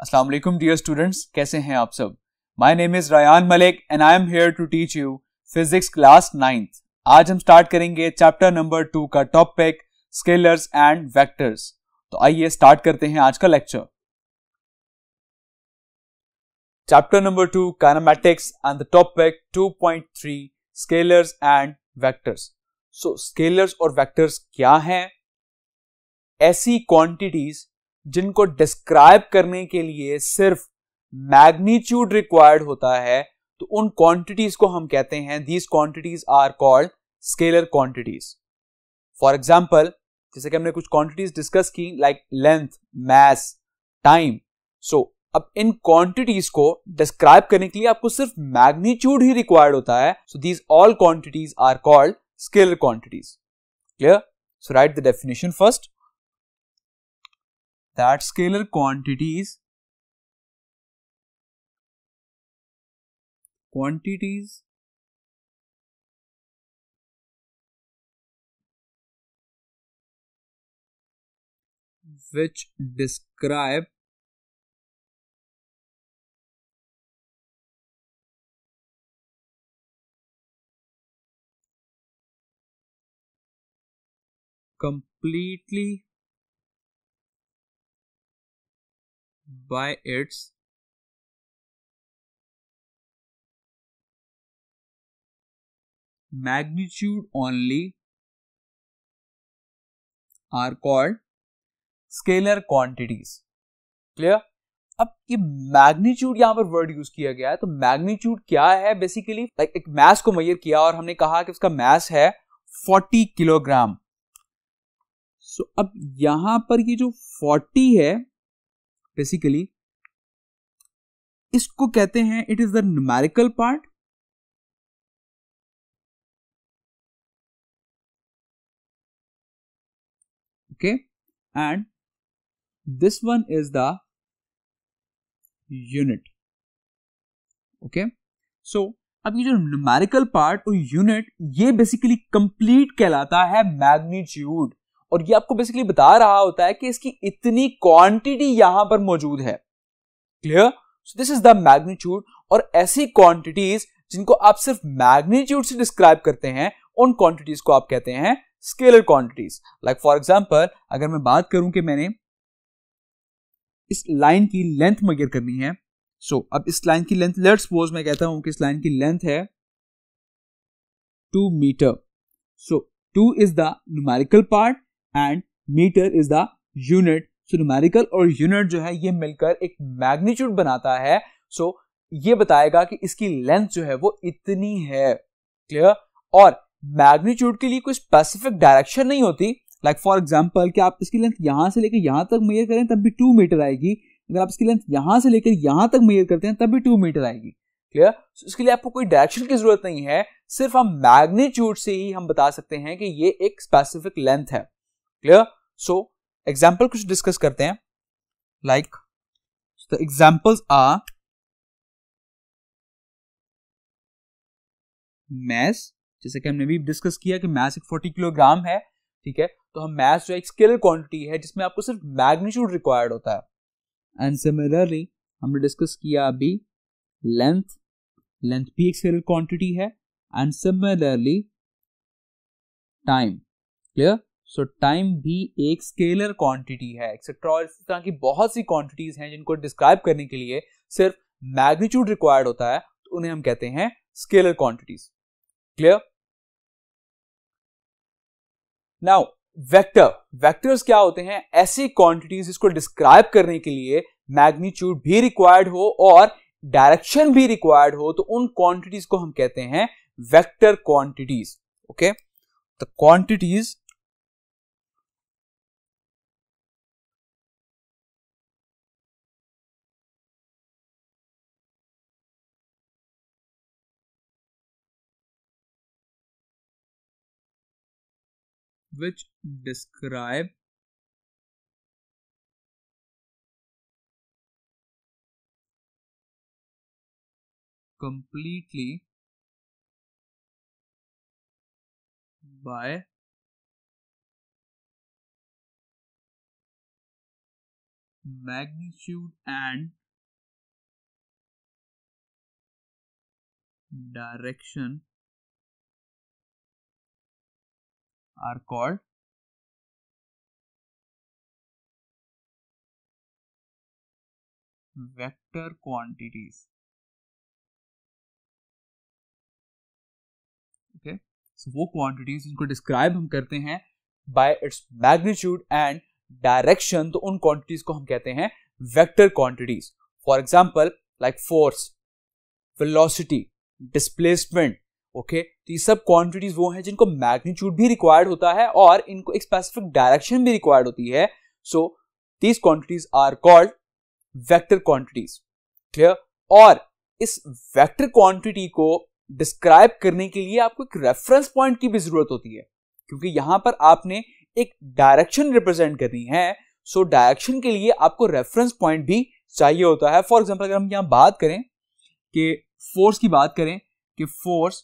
अस्सलाम dear students कैसे हैं आप सब my name is Rayan Malik and I am here to teach you physics class ninth आज हम स्टार्ट करेंगे चैप्टर नंबर टू का टॉपिक स्केलर्स एंड वेक्टर्स तो आइए स्टार्ट करते हैं आज का lecture chapter number two kinematics and the topic 2.3 scalars and vectors so scalars और वैक्टर्स क्या हैं ऐसी क्वांटिटीज जिनको डिस्क्राइब करने के लिए सिर्फ मैग्नीट्यूड रिक्वायर्ड होता है तो उन क्वांटिटीज को हम कहते हैं these quantities are called scalar quantities for example जैसे कि हमने कुछ क्वांटिटीज डिस्कस की like length mass time so अब इन क्वांटिटीज को डिस्क्राइब करने के लिए आपको सिर्फ मैग्नीट्यूड ही रिक्वायर्ड होता है so these all quantities are called scalar quantities clear so right the definition first that scalar quantities quantities which describe completely by its magnitude only are called scalar quantities. Clear अब ये magnitude यहां पर word use किया गया है तो magnitude क्या है बेसिकली लाइक एक मैस को मैयर किया और हमने कहा कि उसका मैस है 40 किलोग्राम सो so, अब यहां पर ये जो 40 है बेसिकली इसको कहते हैं it is the numerical part okay and this one is the unit okay so अब ये जो न्यूमेरिकल पार्ट और यूनिट ये बेसिकली कंप्लीट कहलाता है मैग्नीट्यूड और ये आपको बेसिकली बता रहा होता है कि इसकी इतनी क्वांटिटी यहां पर मौजूद है clear so this is the magnitude और ऐसी क्वांटिटीज जिनको आप सिर्फ मैग्नीट्यूड से डिस्क्राइब करते हैं उन क्वांटिटीज को आप कहते हैं scalar quantities like for example अगर मैं बात करूं कि मैंने इस लाइन की लेंथ मेजर करनी है सो so, अब इस लाइन की लेंथ लेट सपोज मैं कहता हूं कि इस लाइन की लेंथ है two meter so two is the numerical part and meter is the unit so numerical और यूनिट जो है ये मिलकर एक मैग्नीट्यूड बनाता है सो so, ये बताएगा कि इसकी लेंथ जो है वो इतनी है क्लियर और मैग्नीट्यूड के लिए कोई स्पेसिफिक डायरेक्शन नहीं होती लाइक फॉर एग्जाम्पल कि आप इसकी लेंथ यहां से लेकर यहां तक मेयर करें तब भी टू मीटर आएगी अगर आप इसकी लेंथ यहां से लेकर यहां तक मेयर करते हैं तब भी टू मीटर आएगी क्लियर so, इसके लिए आपको कोई डायरेक्शन की जरूरत नहीं है सिर्फ हम मैग्नीट्यूड से ही हम बता सकते हैं कि ये एक स्पेसिफिक लेंथ है क्लियर सो एग्जाम्पल कुछ डिस्कस करते हैं like the examples are mass जैसे कि हमने भी डिस्कस किया कि मैस एक फोर्टी किलोग्राम है ठीक है तो हम मैस जो एक स्केल क्वांटिटी है जिसमें आपको सिर्फ मैग्नीट्यूड रिक्वायर्ड होता है एंड सिमिलरली हमने डिस्कस किया अभी लेंथ लेंथ भी एक स्केल क्वांटिटी है and similarly time clear so time भी एक स्केलर क्वांटिटी है एक्सेट्रा और इस तरह की बहुत सी क्वांटिटीज हैं जिनको डिस्क्राइब करने के लिए सिर्फ मैग्नीट्यूड रिक्वायर्ड होता है तो उन्हें हम कहते हैं scalar quantities clear now vector vectors क्या होते हैं ऐसी क्वांटिटीज जिसको डिस्क्राइब करने के लिए मैग्नीट्यूड भी रिक्वायर्ड हो और डायरेक्शन भी रिक्वायर्ड हो तो उन क्वांटिटीज को हम कहते हैं vector quantities okay the quantities which describe completely by magnitude and direction are called vector quantities okay so wo quantities jinko describe hum karte hain by its magnitude and direction to un quantities ko hum kehte hain vector quantities for example like force velocity displacement okay okay? तो ये सब quantities वो हैं जिनको magnitude भी required होता है और इनको एक स्पेसिफिक डायरेक्शन भी रिक्वायर्ड होती है so these quantities are called vector quantities clear और इस वेक्टर क्वांटिटी को डिस्क्राइब करने के लिए आपको एक रेफरेंस पॉइंट की भी जरूरत होती है क्योंकि यहां पर आपने एक डायरेक्शन रिप्रेजेंट करनी है सो so डायरेक्शन के लिए आपको रेफरेंस पॉइंट भी चाहिए होता है फॉर एग्जाम्पल अगर हम यहां बात करें कि फोर्स की बात करें कि फोर्स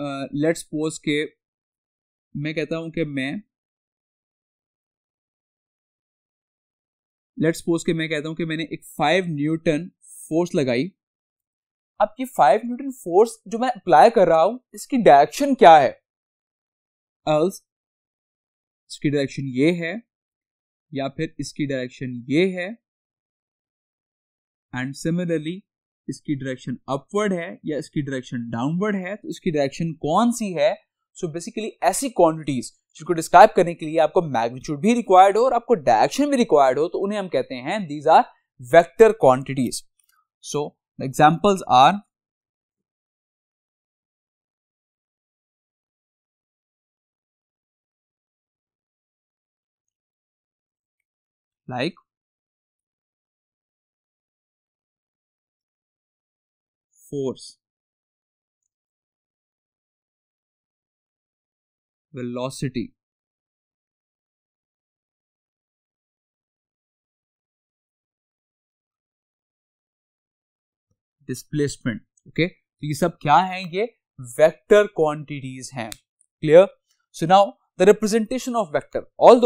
लेट्स पोज के मैं कहता हूं कि मैं लेट्स पोज के मैं कहता हूं कि मैंने एक फाइव न्यूटन फोर्स लगाई अब ये फाइव न्यूटन फोर्स जो मैं अप्लाई कर रहा हूं इसकी डायरेक्शन क्या है अल्स इसकी डायरेक्शन ये है या फिर इसकी डायरेक्शन ये है एंड सिमिलरली इसकी डायरेक्शन अपवर्ड है या इसकी डायरेक्शन डाउनवर्ड है तो इसकी डायरेक्शन कौन सी है सो so बेसिकली ऐसी क्वांटिटीज जिसको डिस्क्राइब करने के लिए आपको मैग्नीट्यूड भी रिक्वायर्ड हो और आपको डायरेक्शन भी रिक्वायर्ड हो तो उन्हें हम कहते हैं these are vector quantities so examples are like force velocity displacement okay okay? तो ये सब क्या है ये वेक्टर क्वांटिटीज हैं clear so now the representation of vector all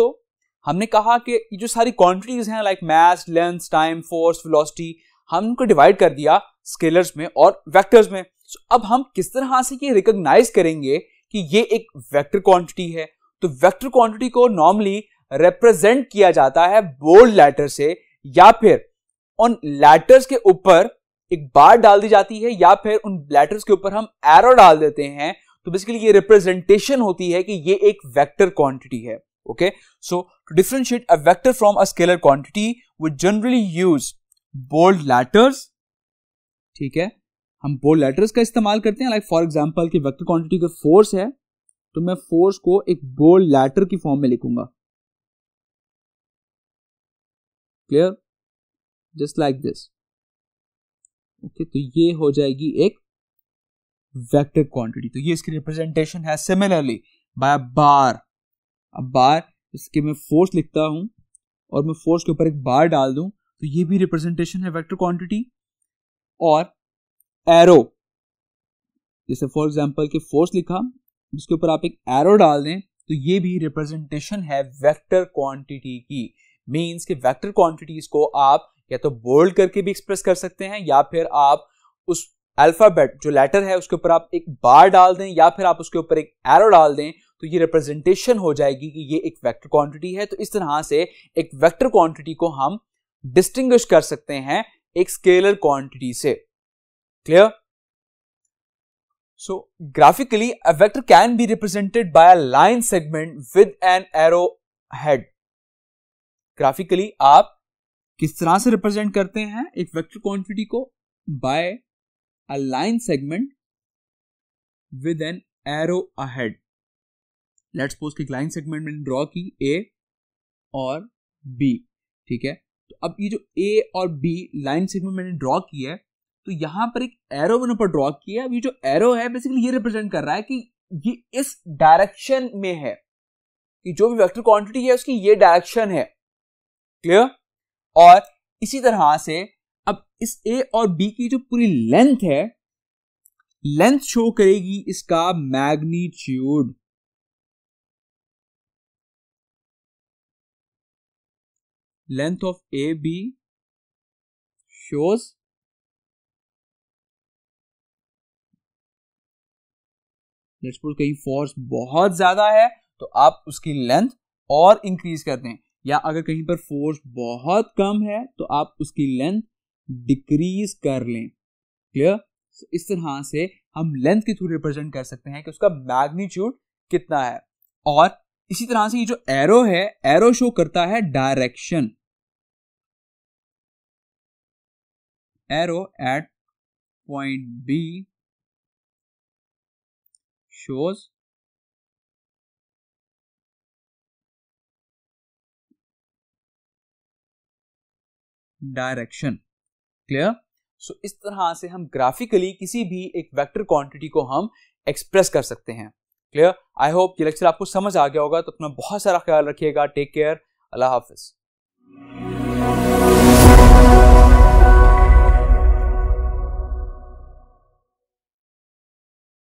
हमने कहा कि ये जो सारी क्वांटिटीज हैं like mass length time force velocity हम उनको डिवाइड कर दिया स्केलर्स में और वेक्टर्स में so, अब हम किस तरह से ये रिकॉग्नाइज करेंगे कि ये एक वेक्टर क्वांटिटी है तो वेक्टर क्वांटिटी को नॉर्मली रिप्रेजेंट किया जाता है बोल्ड लेटर से या फिर उन लेटर्स के ऊपर एक बार डाल दी जाती है या फिर उन लेटर्स के ऊपर हम एरो डाल देते हैं तो बेसिकली ये रिप्रेजेंटेशन होती है कि ये एक वेक्टर क्वांटिटी है okay so to differentiate a vector from a scalar quantity we generally use bold letters ठीक है हम बोल लेटर्स का इस्तेमाल करते हैं लाइक फॉर एग्जाम्पल की वैक्टर क्वांटिटी का फोर्स है तो मैं फोर्स को एक बोल लेटर की फॉर्म में लिखूंगा clear just like this okay तो ये हो जाएगी एक वेक्टर क्वांटिटी तो ये इसकी रिप्रेजेंटेशन है सिमिलरली बाय बार अब बार इसके मैं फोर्स लिखता हूं और मैं फोर्स के ऊपर एक बार डाल दूं तो ये भी रिप्रेजेंटेशन है वेक्टर क्वांटिटी और एरो जैसे फॉर एग्जाम्पल के फोर्स लिखा जिसके ऊपर आप एक एरो डाल दें तो ये भी रिप्रेजेंटेशन है वेक्टर क्वांटिटी की मीन्स के वेक्टर क्वांटिटीज को आप या तो बोल्ड करके भी एक्सप्रेस कर सकते हैं या फिर आप उस अल्फाबेट जो लेटर है उसके ऊपर आप एक बार डाल दें या फिर आप उसके ऊपर एक एरो डाल दें तो ये रिप्रेजेंटेशन हो जाएगी कि ये एक वेक्टर क्वांटिटी है तो इस तरह से एक वेक्टर क्वांटिटी को हम डिस्टिंग्विश कर सकते हैं एक स्केलर क्वांटिटी से clear so graphically a vector can be represented by a line segment with an arrow head graphically आप किस तरह से रिप्रेजेंट करते हैं एक वेक्टर क्वांटिटी को by a line segment with an arrow head let's suppose कि एक लाइन सेगमेंट मैंने ड्रॉ की ए और बी ठीक है तो अब ये जो ए और बी लाइन सेगमेंट मैंने ड्रॉ किया है तो यहाँ पर एक एरो मैंने ऊपर ड्रॉ किया है अब ये जो एरो है बेसिकली ये रिप्रेजेंट कर रहा है कि ये इस डायरेक्शन में है कि जो भी वेक्टर क्वांटिटी है उसकी ये डायरेक्शन है क्लियर और इसी तरह से अब इस ए और बी की जो पूरी लेंथ है लेंथ शो करेगी इसका magnitude length of AB shows let's suppose कहीं फोर्स बहुत ज्यादा है तो आप उसकी लेंथ और इंक्रीज कर दें या अगर कहीं पर फोर्स बहुत कम है तो आप उसकी लेंथ डिक्रीज कर लें क्लियर so, इस तरह से हम लेंथ के थ्रू रिप्रेजेंट कर सकते हैं कि उसका मैग्नीट्यूड कितना है और इसी तरह से ये जो एरो है एरो शो करता है direction arrow at point B shows direction clear so इस तरह से हम ग्राफिकली किसी भी एक वेक्टर क्वांटिटी को हम एक्सप्रेस कर सकते हैं क्लियर आई होप ये लेक्चर आपको समझ आ गया होगा तो अपना बहुत सारा ख्याल रखिएगा टेक केयर अल्लाह हाफिज़